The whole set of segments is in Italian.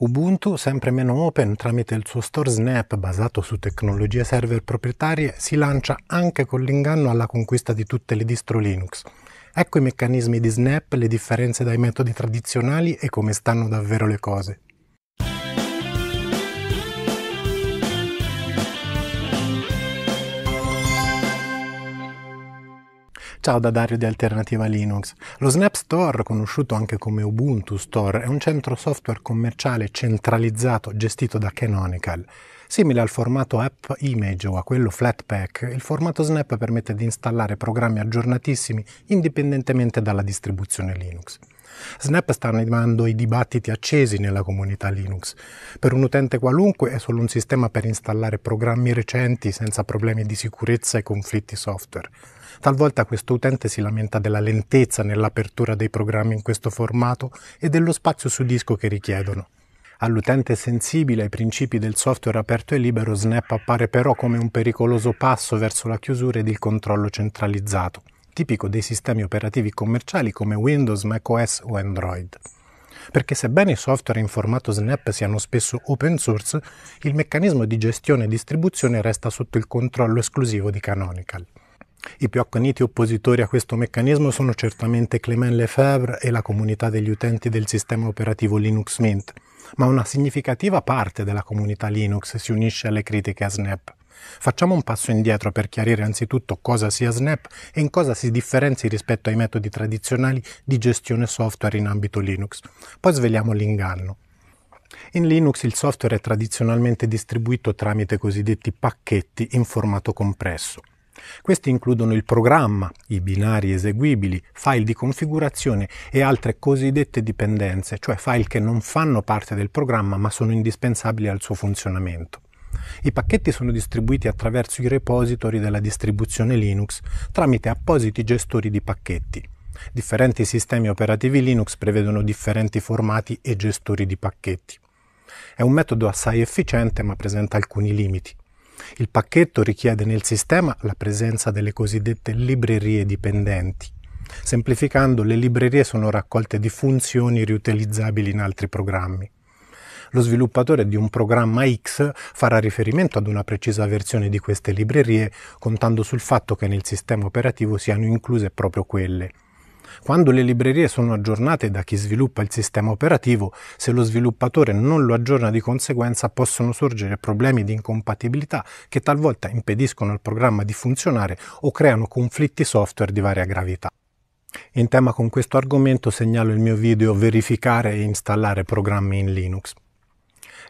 Ubuntu, sempre meno open, tramite il suo store Snap basato su tecnologie server proprietarie, si lancia anche con l'inganno alla conquista di tutte le distro Linux. Ecco i meccanismi di Snap, le differenze dai metodi tradizionali e come stanno davvero le cose. Ciao da Dario di Alternativa Linux. Lo Snap Store, conosciuto anche come Ubuntu Store, è un centro software commerciale centralizzato gestito da Canonical. Simile al formato App Image o a quello Flatpak, il formato Snap permette di installare programmi aggiornatissimi indipendentemente dalla distribuzione Linux. Snap sta animando i dibattiti accesi nella comunità Linux. Per un utente qualunque è solo un sistema per installare programmi recenti senza problemi di sicurezza e conflitti software. Talvolta questo utente si lamenta della lentezza nell'apertura dei programmi in questo formato e dello spazio su disco che richiedono. All'utente sensibile ai principi del software aperto e libero, Snap appare però come un pericoloso passo verso la chiusura ed il controllo centralizzato, tipico dei sistemi operativi commerciali come Windows, macOS o Android. Perché sebbene i software in formato Snap siano spesso open source, il meccanismo di gestione e distribuzione resta sotto il controllo esclusivo di Canonical. I più accaniti oppositori a questo meccanismo sono certamente Clément Lefebvre e la comunità degli utenti del sistema operativo Linux Mint, ma una significativa parte della comunità Linux si unisce alle critiche a Snap. Facciamo un passo indietro per chiarire anzitutto cosa sia Snap e in cosa si differenzi rispetto ai metodi tradizionali di gestione software in ambito Linux. Poi svegliamo l'inganno. In Linux il software è tradizionalmente distribuito tramite cosiddetti pacchetti in formato compresso. Questi includono il programma, i binari eseguibili, file di configurazione e altre cosiddette dipendenze, cioè file che non fanno parte del programma ma sono indispensabili al suo funzionamento. I pacchetti sono distribuiti attraverso i repository della distribuzione Linux tramite appositi gestori di pacchetti. Differenti sistemi operativi Linux prevedono differenti formati e gestori di pacchetti. È un metodo assai efficiente ma presenta alcuni limiti. Il pacchetto richiede nel sistema la presenza delle cosiddette librerie dipendenti. Semplificando, le librerie sono raccolte di funzioni riutilizzabili in altri programmi lo sviluppatore di un programma X farà riferimento ad una precisa versione di queste librerie, contando sul fatto che nel sistema operativo siano incluse proprio quelle. Quando le librerie sono aggiornate da chi sviluppa il sistema operativo, se lo sviluppatore non lo aggiorna di conseguenza possono sorgere problemi di incompatibilità che talvolta impediscono al programma di funzionare o creano conflitti software di varia gravità. In tema con questo argomento segnalo il mio video Verificare e installare programmi in Linux.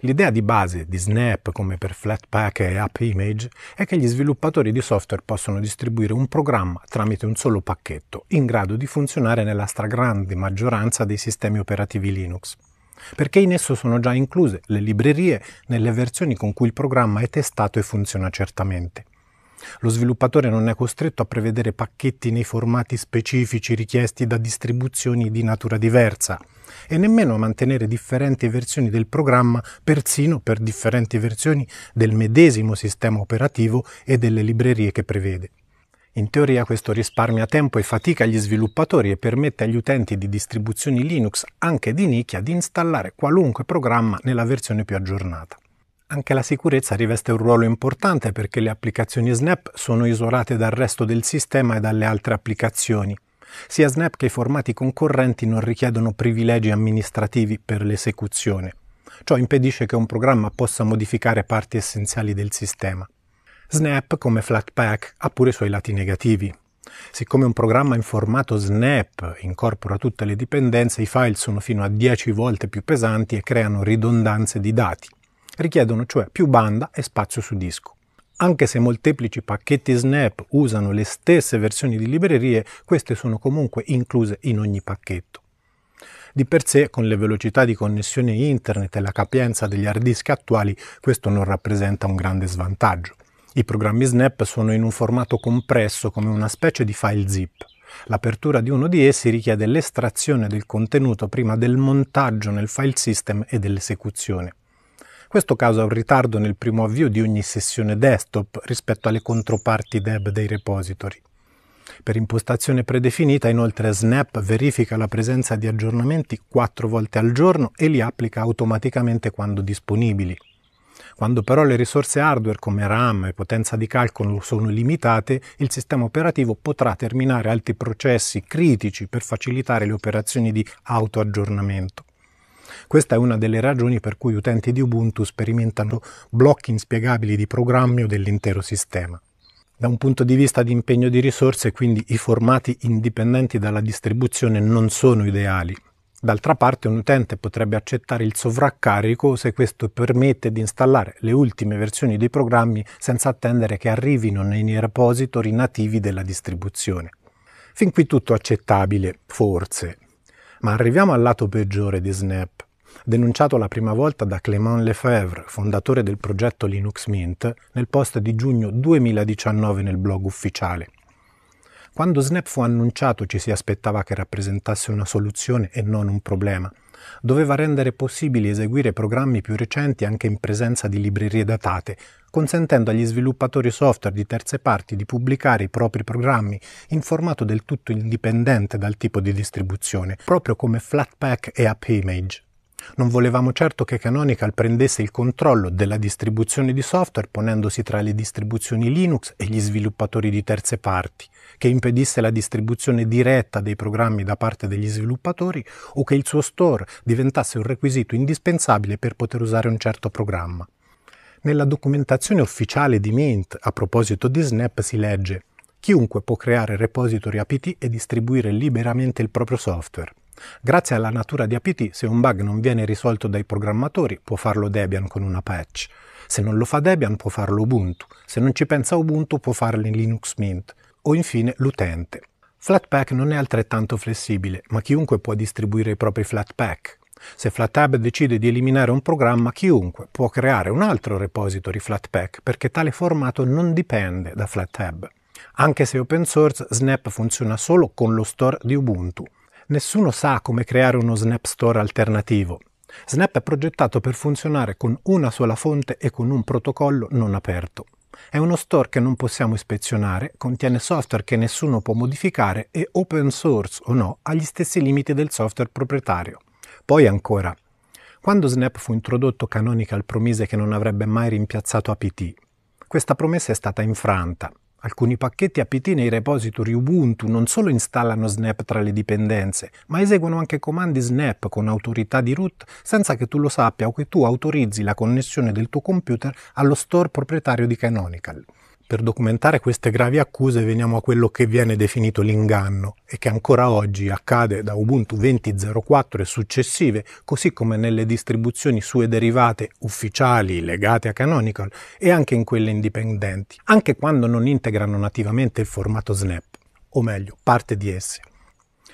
L'idea di base di Snap come per Flatpak e App Image è che gli sviluppatori di software possono distribuire un programma tramite un solo pacchetto, in grado di funzionare nella stragrande maggioranza dei sistemi operativi Linux perché in esso sono già incluse le librerie nelle versioni con cui il programma è testato e funziona certamente. Lo sviluppatore non è costretto a prevedere pacchetti nei formati specifici richiesti da distribuzioni di natura diversa, e nemmeno mantenere differenti versioni del programma persino per differenti versioni del medesimo sistema operativo e delle librerie che prevede. In teoria questo risparmia tempo e fatica agli sviluppatori e permette agli utenti di distribuzioni Linux, anche di nicchia, di installare qualunque programma nella versione più aggiornata. Anche la sicurezza riveste un ruolo importante perché le applicazioni Snap sono isolate dal resto del sistema e dalle altre applicazioni. Sia Snap che i formati concorrenti non richiedono privilegi amministrativi per l'esecuzione. Ciò impedisce che un programma possa modificare parti essenziali del sistema. Snap, come Flatpak, ha pure i suoi lati negativi. Siccome un programma in formato Snap incorpora tutte le dipendenze, i file sono fino a 10 volte più pesanti e creano ridondanze di dati. Richiedono cioè più banda e spazio su disco. Anche se molteplici pacchetti Snap usano le stesse versioni di librerie, queste sono comunque incluse in ogni pacchetto. Di per sé, con le velocità di connessione internet e la capienza degli hard disk attuali, questo non rappresenta un grande svantaggio. I programmi Snap sono in un formato compresso come una specie di file zip. L'apertura di uno di essi richiede l'estrazione del contenuto prima del montaggio nel file system e dell'esecuzione. Questo causa un ritardo nel primo avvio di ogni sessione desktop rispetto alle controparti DEB dei repository. Per impostazione predefinita, inoltre, Snap verifica la presenza di aggiornamenti quattro volte al giorno e li applica automaticamente quando disponibili. Quando però le risorse hardware come RAM e potenza di calcolo sono limitate, il sistema operativo potrà terminare altri processi critici per facilitare le operazioni di autoaggiornamento. Questa è una delle ragioni per cui utenti di Ubuntu sperimentano blocchi inspiegabili di programmi o dell'intero sistema. Da un punto di vista di impegno di risorse, quindi i formati indipendenti dalla distribuzione non sono ideali. D'altra parte un utente potrebbe accettare il sovraccarico se questo permette di installare le ultime versioni dei programmi senza attendere che arrivino nei repository nativi della distribuzione. Fin qui tutto accettabile, forse, ma arriviamo al lato peggiore di Snap, denunciato la prima volta da Clément Lefebvre, fondatore del progetto Linux Mint, nel post di giugno 2019 nel blog ufficiale. Quando Snap fu annunciato ci si aspettava che rappresentasse una soluzione e non un problema – doveva rendere possibile eseguire programmi più recenti anche in presenza di librerie datate, consentendo agli sviluppatori software di terze parti di pubblicare i propri programmi in formato del tutto indipendente dal tipo di distribuzione, proprio come Flatpak e AppImage. Non volevamo certo che Canonical prendesse il controllo della distribuzione di software ponendosi tra le distribuzioni Linux e gli sviluppatori di terze parti, che impedisse la distribuzione diretta dei programmi da parte degli sviluppatori o che il suo store diventasse un requisito indispensabile per poter usare un certo programma. Nella documentazione ufficiale di Mint a proposito di Snap si legge Chiunque può creare repository APT e distribuire liberamente il proprio software. Grazie alla natura di APT, se un bug non viene risolto dai programmatori, può farlo Debian con una patch. Se non lo fa Debian, può farlo Ubuntu. Se non ci pensa Ubuntu, può farlo in Linux Mint. O infine l'utente. Flatpak non è altrettanto flessibile, ma chiunque può distribuire i propri Flatpak. Se Flatab decide di eliminare un programma, chiunque può creare un altro repository Flatpak perché tale formato non dipende da Flatab. Anche se open source, Snap funziona solo con lo store di Ubuntu. Nessuno sa come creare uno Snap Store alternativo. Snap è progettato per funzionare con una sola fonte e con un protocollo non aperto. È uno store che non possiamo ispezionare, contiene software che nessuno può modificare e open source o no ha gli stessi limiti del software proprietario. Poi ancora, quando Snap fu introdotto Canonical promise che non avrebbe mai rimpiazzato APT. Questa promessa è stata infranta Alcuni pacchetti apt nei repository Ubuntu non solo installano Snap tra le dipendenze, ma eseguono anche comandi Snap con autorità di root senza che tu lo sappia o che tu autorizzi la connessione del tuo computer allo store proprietario di Canonical. Per documentare queste gravi accuse veniamo a quello che viene definito l'inganno e che ancora oggi accade da Ubuntu 20.04 e successive, così come nelle distribuzioni sue derivate ufficiali legate a Canonical e anche in quelle indipendenti, anche quando non integrano nativamente il formato Snap, o meglio, parte di esse.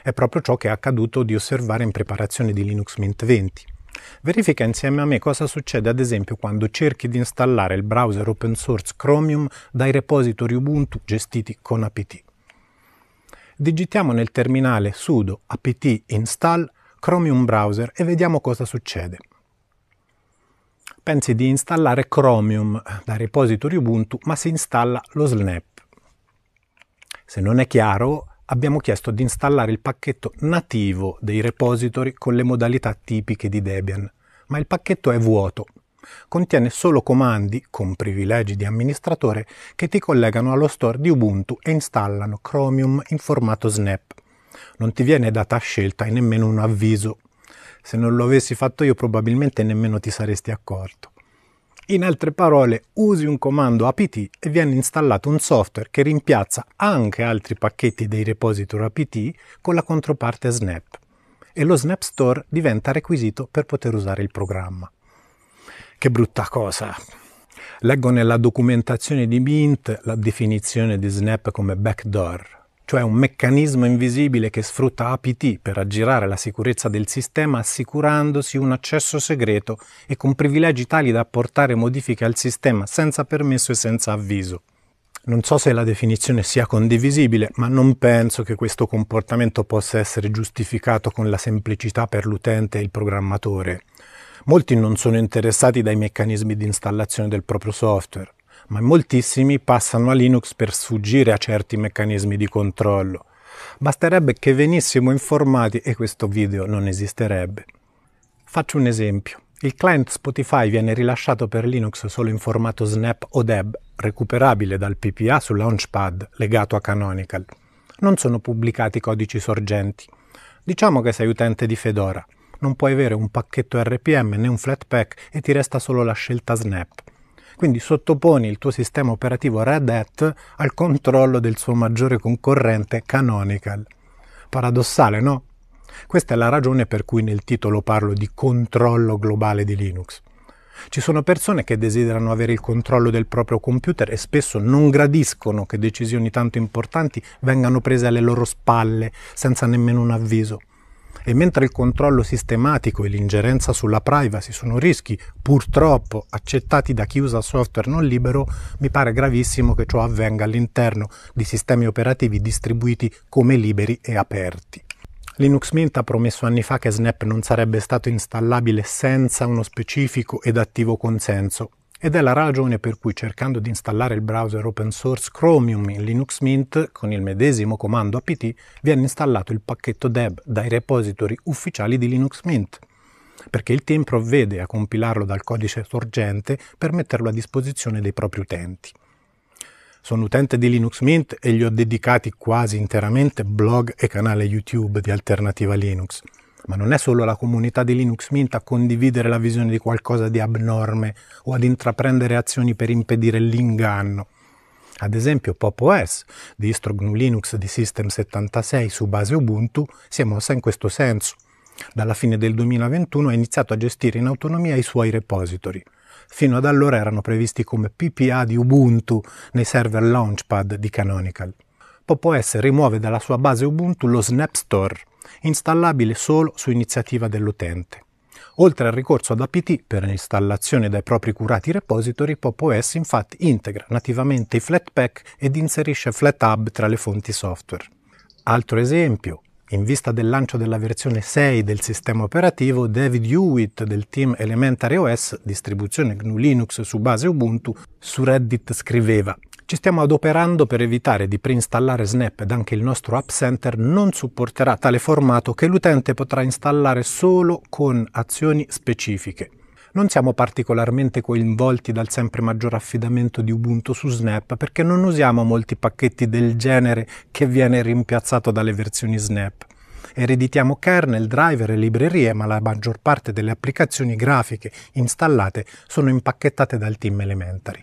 È proprio ciò che è accaduto di osservare in preparazione di Linux Mint 20. Verifica insieme a me cosa succede ad esempio quando cerchi di installare il browser open source Chromium dai repository Ubuntu gestiti con apt. Digitiamo nel terminale sudo apt install Chromium browser e vediamo cosa succede. Pensi di installare Chromium dai repository Ubuntu, ma si installa lo Snap. Se non è chiaro, abbiamo chiesto di installare il pacchetto nativo dei repository con le modalità tipiche di Debian, ma il pacchetto è vuoto. Contiene solo comandi con privilegi di amministratore che ti collegano allo store di Ubuntu e installano Chromium in formato snap. Non ti viene data scelta e nemmeno un avviso. Se non lo avessi fatto io probabilmente nemmeno ti saresti accorto. In altre parole, usi un comando apt e viene installato un software che rimpiazza anche altri pacchetti dei repository apt con la controparte snap e lo snap store diventa requisito per poter usare il programma. Che brutta cosa! Leggo nella documentazione di Mint la definizione di snap come backdoor, cioè un meccanismo invisibile che sfrutta APT per aggirare la sicurezza del sistema assicurandosi un accesso segreto e con privilegi tali da apportare modifiche al sistema senza permesso e senza avviso. Non so se la definizione sia condivisibile, ma non penso che questo comportamento possa essere giustificato con la semplicità per l'utente e il programmatore. Molti non sono interessati dai meccanismi di installazione del proprio software ma moltissimi passano a Linux per sfuggire a certi meccanismi di controllo. Basterebbe che venissimo informati e questo video non esisterebbe. Faccio un esempio. Il client Spotify viene rilasciato per Linux solo in formato Snap o Deb, recuperabile dal PPA sul Launchpad legato a Canonical. Non sono pubblicati codici sorgenti. Diciamo che sei utente di Fedora, non puoi avere un pacchetto RPM né un Flatpak e ti resta solo la scelta Snap. Quindi sottoponi il tuo sistema operativo Red Hat al controllo del suo maggiore concorrente Canonical. Paradossale, no? Questa è la ragione per cui nel titolo parlo di controllo globale di Linux. Ci sono persone che desiderano avere il controllo del proprio computer e spesso non gradiscono che decisioni tanto importanti vengano prese alle loro spalle senza nemmeno un avviso e mentre il controllo sistematico e l'ingerenza sulla privacy sono rischi purtroppo accettati da chi usa software non libero, mi pare gravissimo che ciò avvenga all'interno di sistemi operativi distribuiti come liberi e aperti. Linux Mint ha promesso anni fa che Snap non sarebbe stato installabile senza uno specifico ed attivo consenso ed è la ragione per cui cercando di installare il browser open source Chromium in Linux Mint con il medesimo comando apt viene installato il pacchetto deb dai repository ufficiali di Linux Mint, perché il team provvede a compilarlo dal codice sorgente per metterlo a disposizione dei propri utenti. Sono utente di Linux Mint e gli ho dedicati quasi interamente blog e canale YouTube di Alternativa Linux ma non è solo la comunità di Linux Mint a condividere la visione di qualcosa di abnorme o ad intraprendere azioni per impedire l'inganno. Ad esempio PopOS, distro GNU Linux di System76 su base Ubuntu, si è mossa in questo senso. Dalla fine del 2021 ha iniziato a gestire in autonomia i suoi repository. Fino ad allora erano previsti come PPA di Ubuntu nei server Launchpad di Canonical. PopOS rimuove dalla sua base Ubuntu lo Snap Store, installabile solo su iniziativa dell'utente. Oltre al ricorso ad APT per l'installazione dai propri curati repository, PopOS infatti integra nativamente i Flatpak ed inserisce FlatHub tra le fonti software. Altro esempio, in vista del lancio della versione 6 del sistema operativo, David Hewitt del team Elementary OS, distribuzione GNU Linux su base Ubuntu, su Reddit scriveva ci stiamo adoperando per evitare di preinstallare Snap ed anche il nostro App Center non supporterà tale formato che l'utente potrà installare solo con azioni specifiche. Non siamo particolarmente coinvolti dal sempre maggior affidamento di Ubuntu su Snap perché non usiamo molti pacchetti del genere che viene rimpiazzato dalle versioni Snap. Ereditiamo kernel, driver e librerie, ma la maggior parte delle applicazioni grafiche installate sono impacchettate dal team elementary.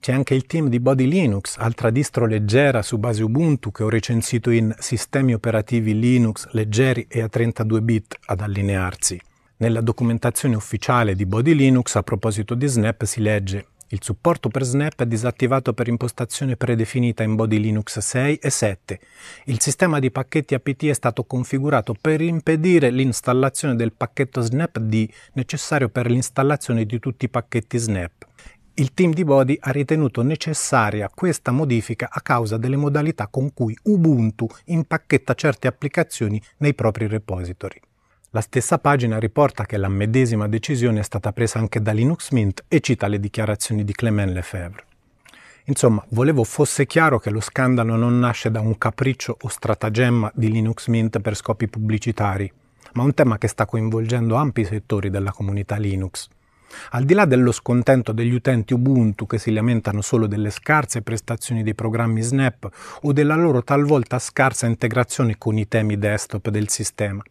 C'è anche il team di Body Linux, altra distro leggera su base Ubuntu che ho recensito in Sistemi operativi Linux leggeri e a 32 bit ad allinearsi. Nella documentazione ufficiale di Body Linux a proposito di Snap si legge il supporto per Snap è disattivato per impostazione predefinita in Body Linux 6 e 7. Il sistema di pacchetti apt è stato configurato per impedire l'installazione del pacchetto Snapd necessario per l'installazione di tutti i pacchetti Snap. Il team di Body ha ritenuto necessaria questa modifica a causa delle modalità con cui Ubuntu impacchetta certe applicazioni nei propri repository. La stessa pagina riporta che la medesima decisione è stata presa anche da Linux Mint e cita le dichiarazioni di Clement Lefebvre. Insomma, volevo fosse chiaro che lo scandalo non nasce da un capriccio o stratagemma di Linux Mint per scopi pubblicitari, ma un tema che sta coinvolgendo ampi settori della comunità Linux. Al di là dello scontento degli utenti Ubuntu che si lamentano solo delle scarse prestazioni dei programmi Snap o della loro talvolta scarsa integrazione con i temi desktop del sistema.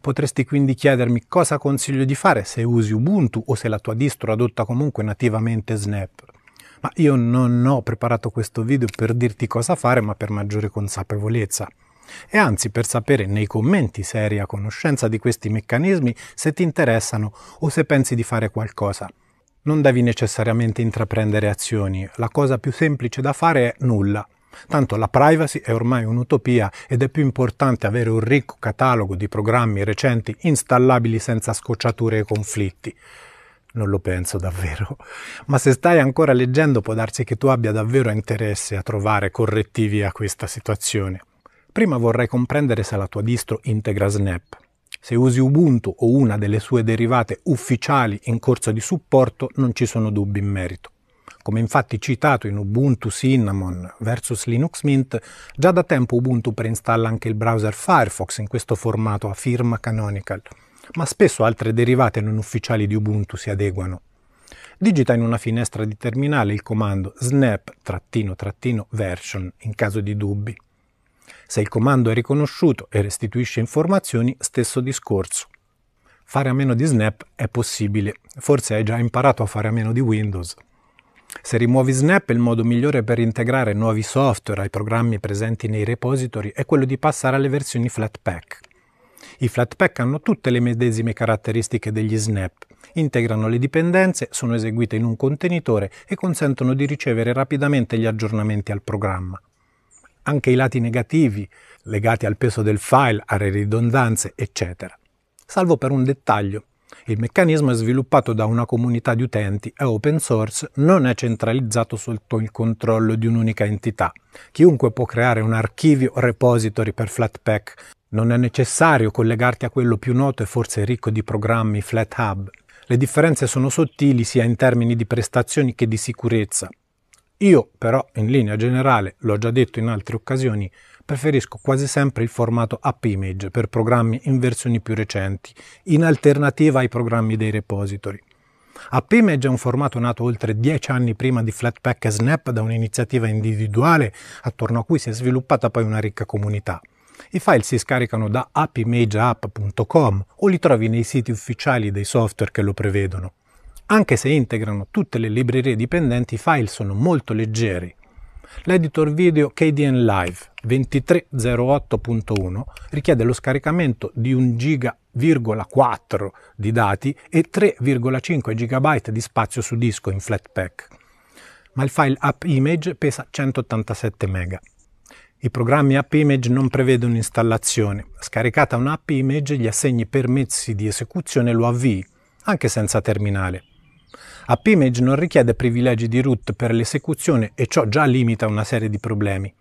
Potresti quindi chiedermi cosa consiglio di fare se usi Ubuntu o se la tua distro adotta comunque nativamente Snap. Ma io non ho preparato questo video per dirti cosa fare, ma per maggiore consapevolezza. E anzi, per sapere nei commenti se eri a conoscenza di questi meccanismi, se ti interessano o se pensi di fare qualcosa. Non devi necessariamente intraprendere azioni, la cosa più semplice da fare è nulla. Tanto la privacy è ormai un'utopia ed è più importante avere un ricco catalogo di programmi recenti installabili senza scocciature e conflitti. Non lo penso davvero, ma se stai ancora leggendo può darsi che tu abbia davvero interesse a trovare correttivi a questa situazione. Prima vorrei comprendere se la tua distro integra Snap. Se usi Ubuntu o una delle sue derivate ufficiali in corso di supporto non ci sono dubbi in merito. Come infatti citato in Ubuntu Cinnamon vs Linux Mint, già da tempo Ubuntu preinstalla anche il browser Firefox in questo formato a firma Canonical, ma spesso altre derivate non ufficiali di Ubuntu si adeguano. Digita in una finestra di terminale il comando snap-version in caso di dubbi. Se il comando è riconosciuto e restituisce informazioni, stesso discorso. Fare a meno di Snap è possibile, forse hai già imparato a fare a meno di Windows. Se rimuovi Snap, il modo migliore per integrare nuovi software ai programmi presenti nei repository è quello di passare alle versioni Flatpak. I Flatpak hanno tutte le medesime caratteristiche degli Snap, integrano le dipendenze, sono eseguite in un contenitore e consentono di ricevere rapidamente gli aggiornamenti al programma anche i lati negativi legati al peso del file, alle ridondanze, eccetera. Salvo per un dettaglio. Il meccanismo è sviluppato da una comunità di utenti, è open source, non è centralizzato sotto il controllo di un'unica entità. Chiunque può creare un archivio repository per Flatpak. Non è necessario collegarti a quello più noto e forse ricco di programmi FlatHub. Le differenze sono sottili sia in termini di prestazioni che di sicurezza, io però in linea generale, l'ho già detto in altre occasioni, preferisco quasi sempre il formato app image per programmi in versioni più recenti, in alternativa ai programmi dei repository. App Image è un formato nato oltre dieci anni prima di Flatpak e Snap da un'iniziativa individuale attorno a cui si è sviluppata poi una ricca comunità. I file si scaricano da appimageapp.com o li trovi nei siti ufficiali dei software che lo prevedono. Anche se integrano tutte le librerie dipendenti, i file sono molto leggeri. L'editor video KDN Live 2308.1 richiede lo scaricamento di 1,4 GB di dati e 3,5 GB di spazio su disco in Flatpak, ma il file AppImage pesa 187 MB. I programmi AppImage non prevedono installazione. Scaricata un'AppImage, gli assegni permessi di esecuzione e lo avvii, anche senza terminale. App Image non richiede privilegi di root per l'esecuzione e ciò già limita una serie di problemi.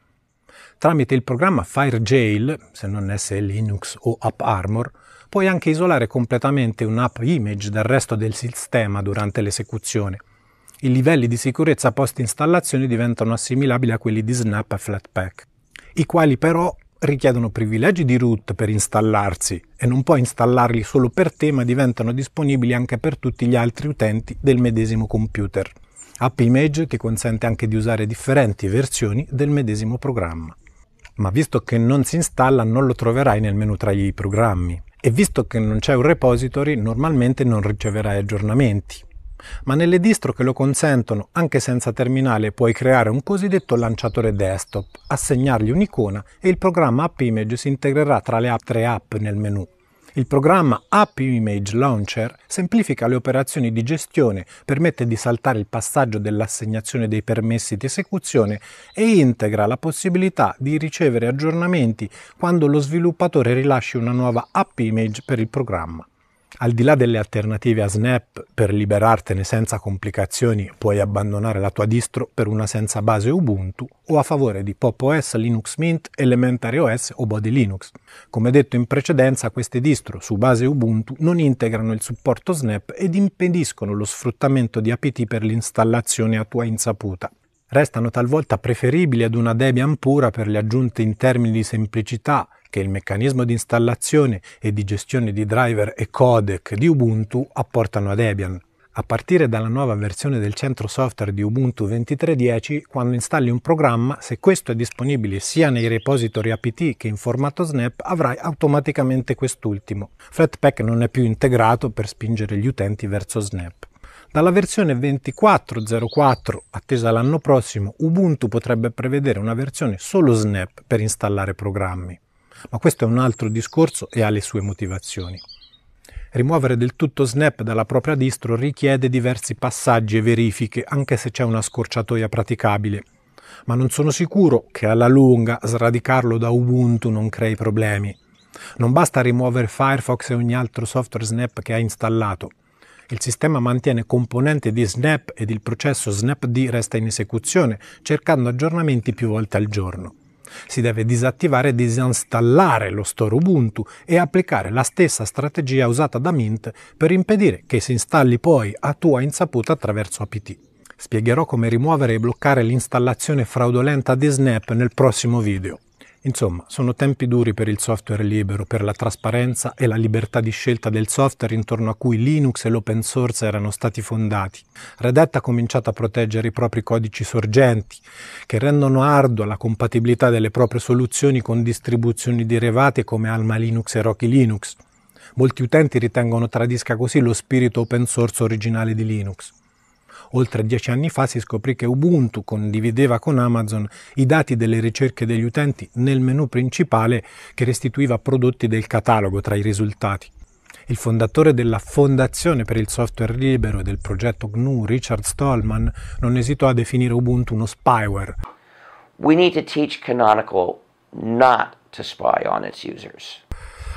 Tramite il programma FireJail, se non S Linux o AppArmor, puoi anche isolare completamente un'app image dal resto del sistema durante l'esecuzione. I livelli di sicurezza post installazione diventano assimilabili a quelli di Snap e Flatpak, i quali però richiedono privilegi di root per installarsi e non puoi installarli solo per te ma diventano disponibili anche per tutti gli altri utenti del medesimo computer. AppImage ti consente anche di usare differenti versioni del medesimo programma. Ma visto che non si installa non lo troverai nel menu tra i programmi e visto che non c'è un repository normalmente non riceverai aggiornamenti ma nelle distro che lo consentono anche senza terminale puoi creare un cosiddetto lanciatore desktop, assegnargli un'icona e il programma App Image si integrerà tra le altre app nel menu. Il programma App Image Launcher semplifica le operazioni di gestione, permette di saltare il passaggio dell'assegnazione dei permessi di esecuzione e integra la possibilità di ricevere aggiornamenti quando lo sviluppatore rilasci una nuova App Image per il programma al di là delle alternative a Snap per liberartene senza complicazioni, puoi abbandonare la tua distro per una senza base Ubuntu o a favore di Pop OS, Linux Mint, Elementary OS o Body Linux. Come detto in precedenza, queste distro su base Ubuntu non integrano il supporto Snap ed impediscono lo sfruttamento di APT per l'installazione a tua insaputa restano talvolta preferibili ad una Debian pura per le aggiunte in termini di semplicità, che il meccanismo di installazione e di gestione di driver e codec di Ubuntu apportano a Debian, a partire dalla nuova versione del centro software di Ubuntu 23.10, quando installi un programma, se questo è disponibile sia nei repository apt che in formato snap, avrai automaticamente quest'ultimo. Flatpak non è più integrato per spingere gli utenti verso snap. Dalla versione 24.04, attesa l'anno prossimo, Ubuntu potrebbe prevedere una versione solo snap per installare programmi ma questo è un altro discorso e ha le sue motivazioni. Rimuovere del tutto Snap dalla propria distro richiede diversi passaggi e verifiche, anche se c'è una scorciatoia praticabile, ma non sono sicuro che alla lunga sradicarlo da Ubuntu non crei problemi. Non basta rimuovere Firefox e ogni altro software Snap che ha installato. Il sistema mantiene componenti di Snap ed il processo Snapd resta in esecuzione, cercando aggiornamenti più volte al giorno. Si deve disattivare e disinstallare lo store Ubuntu e applicare la stessa strategia usata da Mint per impedire che si installi poi a tua insaputa attraverso APT. Spiegherò come rimuovere e bloccare l'installazione fraudolenta di Snap nel prossimo video. Insomma, sono tempi duri per il software libero, per la trasparenza e la libertà di scelta del software intorno a cui Linux e l'open source erano stati fondati. Red Hat ha cominciato a proteggere i propri codici sorgenti, che rendono ardua la compatibilità delle proprie soluzioni con distribuzioni derivate come Alma Linux e Rocky Linux. Molti utenti ritengono tradisca così lo spirito open source originale di Linux oltre dieci anni fa si scoprì che Ubuntu condivideva con Amazon i dati delle ricerche degli utenti nel menu principale che restituiva prodotti del catalogo tra i risultati. Il fondatore della Fondazione per il Software Libero e del progetto GNU, Richard Stallman, non esitò a definire Ubuntu uno spyware. We need to teach Canonical not to spy on its users.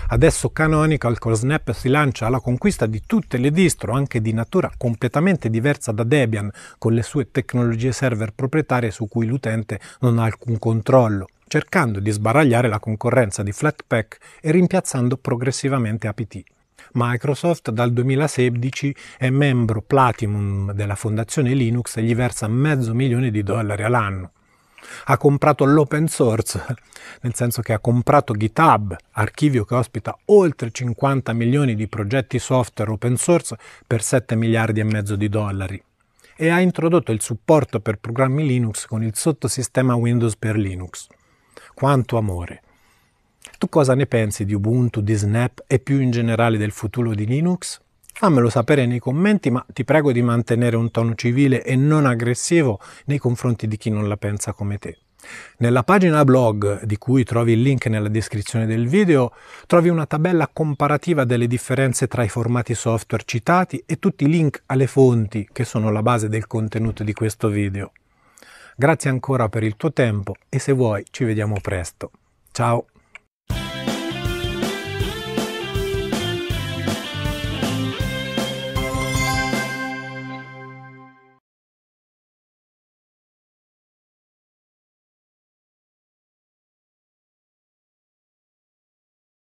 Adesso Canonical con Snap si lancia alla conquista di tutte le distro, anche di natura completamente diversa da Debian, con le sue tecnologie server proprietarie su cui l'utente non ha alcun controllo cercando di sbaragliare la concorrenza di Flatpak e rimpiazzando progressivamente APT. Microsoft dal 2016 è membro platinum della fondazione Linux e gli versa mezzo milione di dollari all'anno ha comprato l'open source, nel senso che ha comprato GitHub, archivio che ospita oltre 50 milioni di progetti software open source per 7 miliardi e mezzo di dollari e ha introdotto il supporto per programmi Linux con il sottosistema Windows per Linux. Quanto amore! Tu cosa ne pensi di Ubuntu, di Snap e più in generale del futuro di Linux? Fammelo sapere nei commenti, ma ti prego di mantenere un tono civile e non aggressivo nei confronti di chi non la pensa come te. Nella pagina blog, di cui trovi il link nella descrizione del video, trovi una tabella comparativa delle differenze tra i formati software citati e tutti i link alle fonti che sono la base del contenuto di questo video. Grazie ancora per il tuo tempo e se vuoi ci vediamo presto. Ciao!